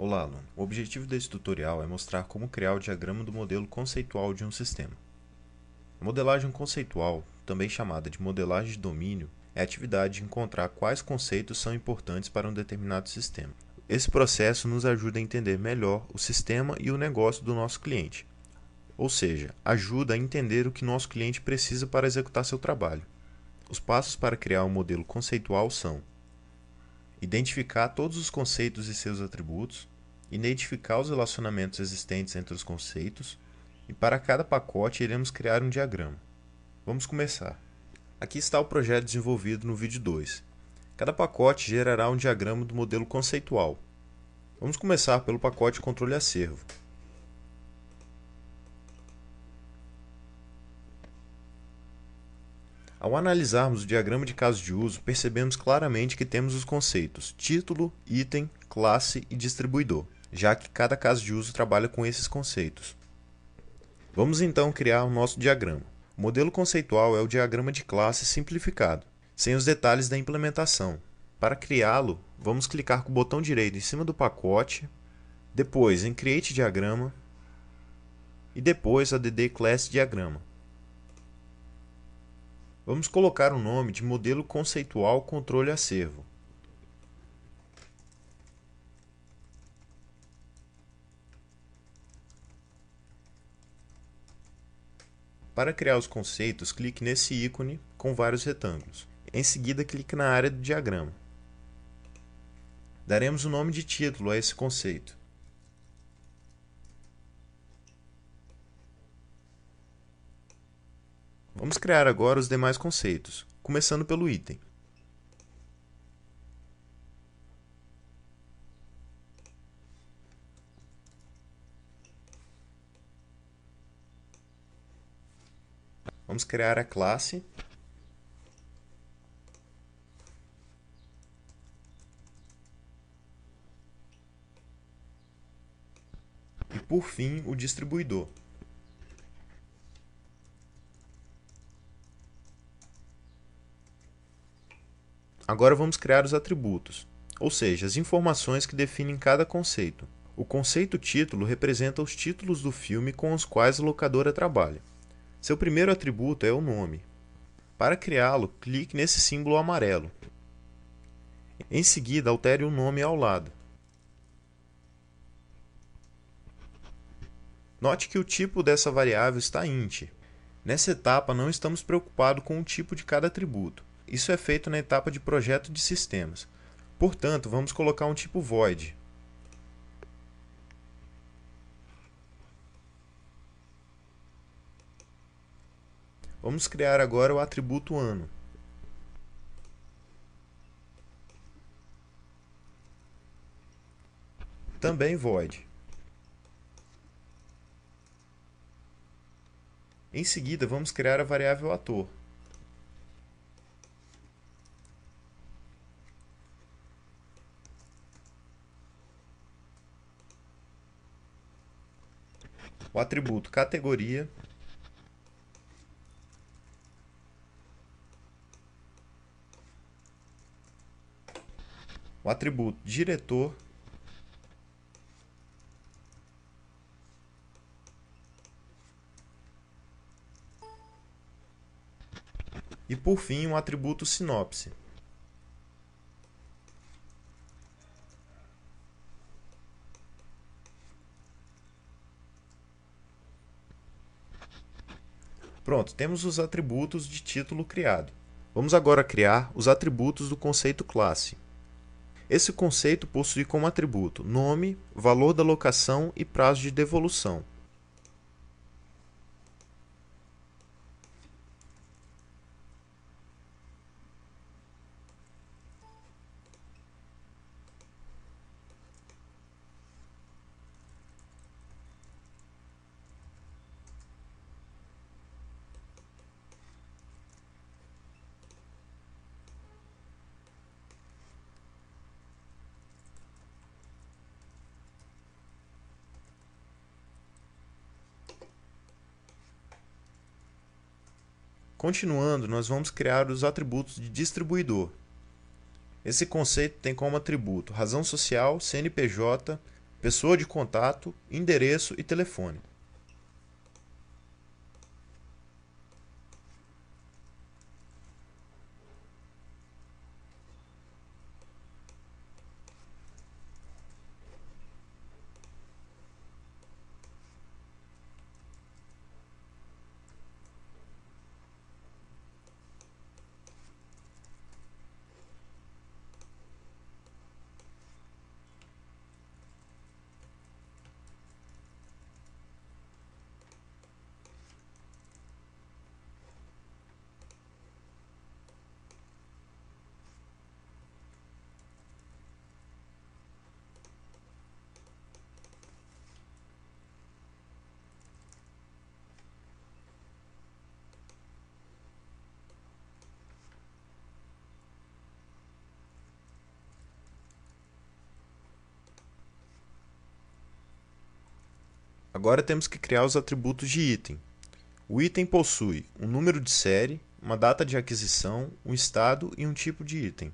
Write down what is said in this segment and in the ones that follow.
Olá, aluno! O objetivo desse tutorial é mostrar como criar o diagrama do modelo conceitual de um sistema. A modelagem conceitual, também chamada de modelagem de domínio, é a atividade de encontrar quais conceitos são importantes para um determinado sistema. Esse processo nos ajuda a entender melhor o sistema e o negócio do nosso cliente, ou seja, ajuda a entender o que nosso cliente precisa para executar seu trabalho. Os passos para criar um modelo conceitual são identificar todos os conceitos e seus atributos, identificar os relacionamentos existentes entre os conceitos e para cada pacote iremos criar um diagrama. Vamos começar. Aqui está o projeto desenvolvido no vídeo 2. Cada pacote gerará um diagrama do modelo conceitual. Vamos começar pelo pacote controle acervo. Ao analisarmos o diagrama de casos de uso, percebemos claramente que temos os conceitos título, item, classe e distribuidor, já que cada caso de uso trabalha com esses conceitos. Vamos então criar o nosso diagrama. O modelo conceitual é o diagrama de classe simplificado, sem os detalhes da implementação. Para criá-lo, vamos clicar com o botão direito em cima do pacote, depois em Create Diagrama e depois ADD Class Diagrama. Vamos colocar o nome de modelo conceitual controle acervo. Para criar os conceitos, clique nesse ícone com vários retângulos. Em seguida, clique na área do diagrama. Daremos o nome de título a esse conceito. Vamos criar agora os demais conceitos, começando pelo item. Vamos criar a classe e, por fim, o distribuidor. Agora vamos criar os atributos, ou seja, as informações que definem cada conceito. O conceito título representa os títulos do filme com os quais a locadora trabalha. Seu primeiro atributo é o nome. Para criá-lo, clique nesse símbolo amarelo. Em seguida, altere o nome ao lado. Note que o tipo dessa variável está int. Nessa etapa, não estamos preocupados com o tipo de cada atributo. Isso é feito na etapa de projeto de sistemas. Portanto, vamos colocar um tipo void. Vamos criar agora o atributo ano. Também void. Em seguida, vamos criar a variável ator. o atributo categoria o atributo diretor e por fim um atributo sinopse. Pronto, temos os atributos de título criado. Vamos agora criar os atributos do conceito classe. Esse conceito possui como atributo nome, valor da locação e prazo de devolução. Continuando, nós vamos criar os atributos de distribuidor. Esse conceito tem como atributo razão social, CNPJ, pessoa de contato, endereço e telefone. Agora temos que criar os atributos de item. O item possui um número de série, uma data de aquisição, um estado e um tipo de item.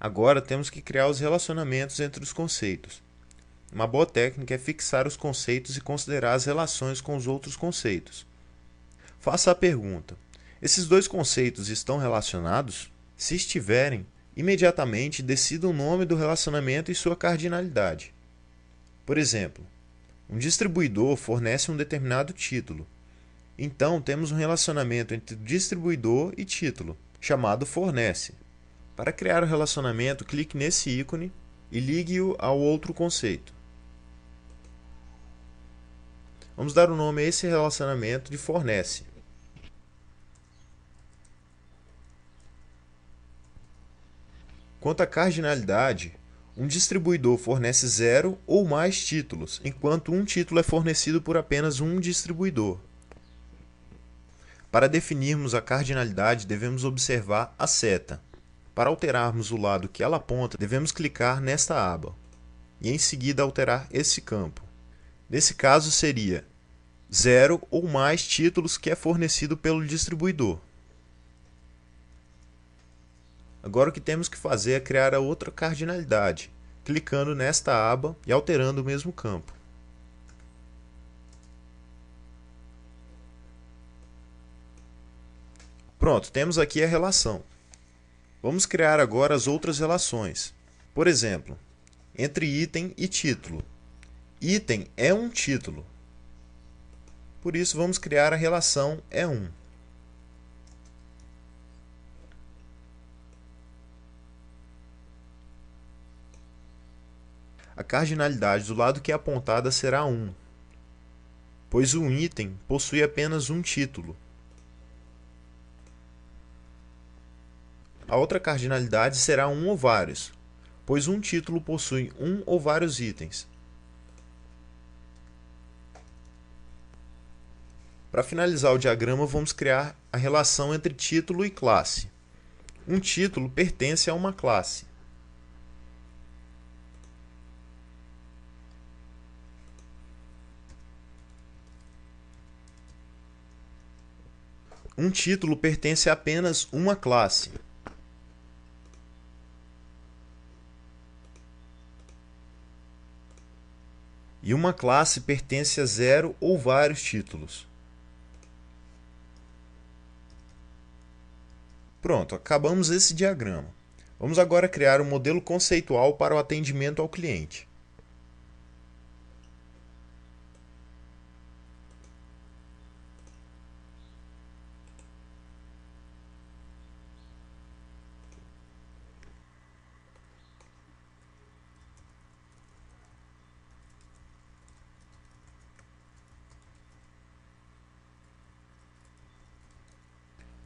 Agora temos que criar os relacionamentos entre os conceitos. Uma boa técnica é fixar os conceitos e considerar as relações com os outros conceitos. Faça a pergunta: esses dois conceitos estão relacionados? Se estiverem, imediatamente decida o nome do relacionamento e sua cardinalidade. Por exemplo, um distribuidor fornece um determinado título. Então, temos um relacionamento entre distribuidor e título, chamado fornece. Para criar o um relacionamento, clique nesse ícone e ligue-o ao outro conceito. Vamos dar o um nome a esse relacionamento de fornece. Quanto à cardinalidade, um distribuidor fornece zero ou mais títulos, enquanto um título é fornecido por apenas um distribuidor. Para definirmos a cardinalidade, devemos observar a seta. Para alterarmos o lado que ela aponta, devemos clicar nesta aba e em seguida alterar esse campo. Nesse caso seria zero ou mais títulos que é fornecido pelo distribuidor. Agora o que temos que fazer é criar a outra cardinalidade, clicando nesta aba e alterando o mesmo campo. Pronto, temos aqui a relação. Vamos criar agora as outras relações. Por exemplo, entre item e título. Item é um título. Por isso, vamos criar a relação é um. A cardinalidade do lado que é apontada será 1, pois um item possui apenas um título. A outra cardinalidade será um ou vários, pois um título possui um ou vários itens. Para finalizar o diagrama, vamos criar a relação entre título e classe. Um título pertence a uma classe. Um título pertence a apenas uma classe. e uma classe pertence a zero ou vários títulos. Pronto, acabamos esse diagrama. Vamos agora criar um modelo conceitual para o atendimento ao cliente.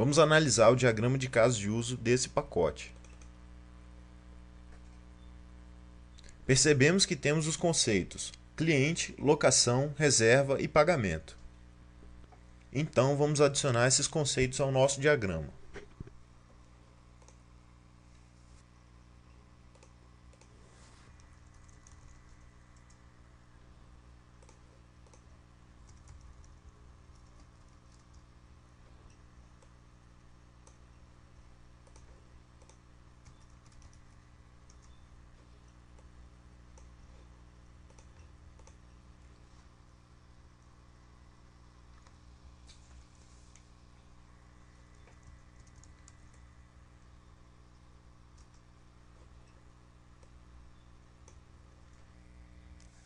Vamos analisar o diagrama de casos de uso desse pacote. Percebemos que temos os conceitos cliente, locação, reserva e pagamento. Então, vamos adicionar esses conceitos ao nosso diagrama.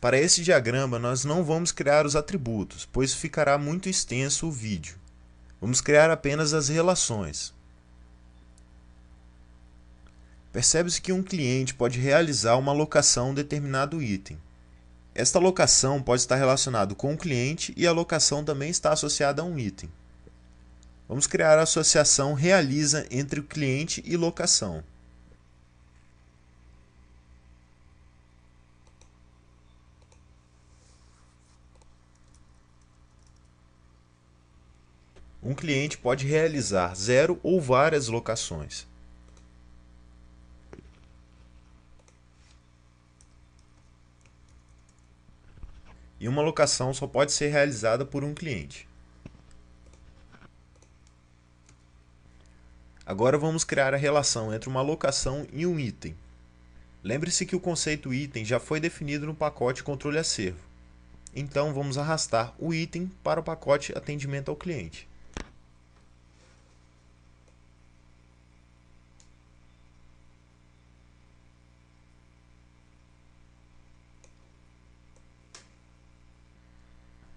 Para esse diagrama, nós não vamos criar os atributos, pois ficará muito extenso o vídeo. Vamos criar apenas as relações. Percebe-se que um cliente pode realizar uma locação de determinado item. Esta locação pode estar relacionada com o cliente e a locação também está associada a um item. Vamos criar a associação realiza entre o cliente e locação. um cliente pode realizar zero ou várias locações. E uma locação só pode ser realizada por um cliente. Agora vamos criar a relação entre uma locação e um item. Lembre-se que o conceito item já foi definido no pacote controle acervo. Então vamos arrastar o item para o pacote atendimento ao cliente.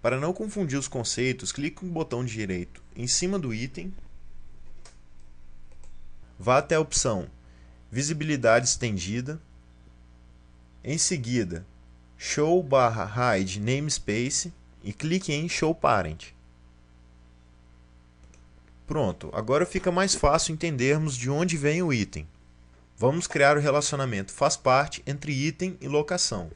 Para não confundir os conceitos, clique no botão direito em cima do item, vá até a opção Visibilidade estendida, em seguida Show barra Hide Namespace e clique em Show Parent. Pronto, agora fica mais fácil entendermos de onde vem o item. Vamos criar o relacionamento faz parte entre item e locação.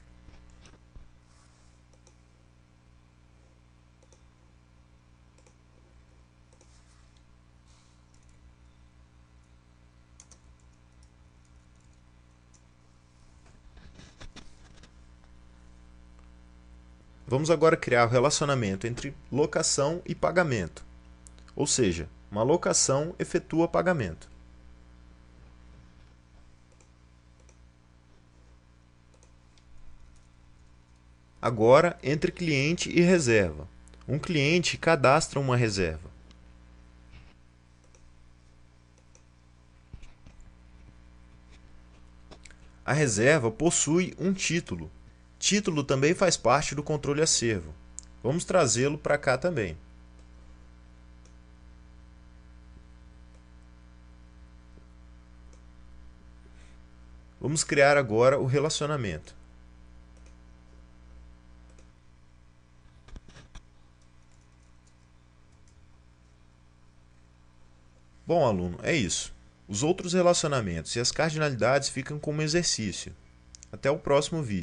Vamos agora criar o relacionamento entre locação e pagamento. Ou seja, uma locação efetua pagamento. Agora, entre cliente e reserva. Um cliente cadastra uma reserva. A reserva possui um título, Título também faz parte do controle acervo. Vamos trazê-lo para cá também. Vamos criar agora o relacionamento. Bom, aluno, é isso. Os outros relacionamentos e as cardinalidades ficam como exercício. Até o próximo vídeo.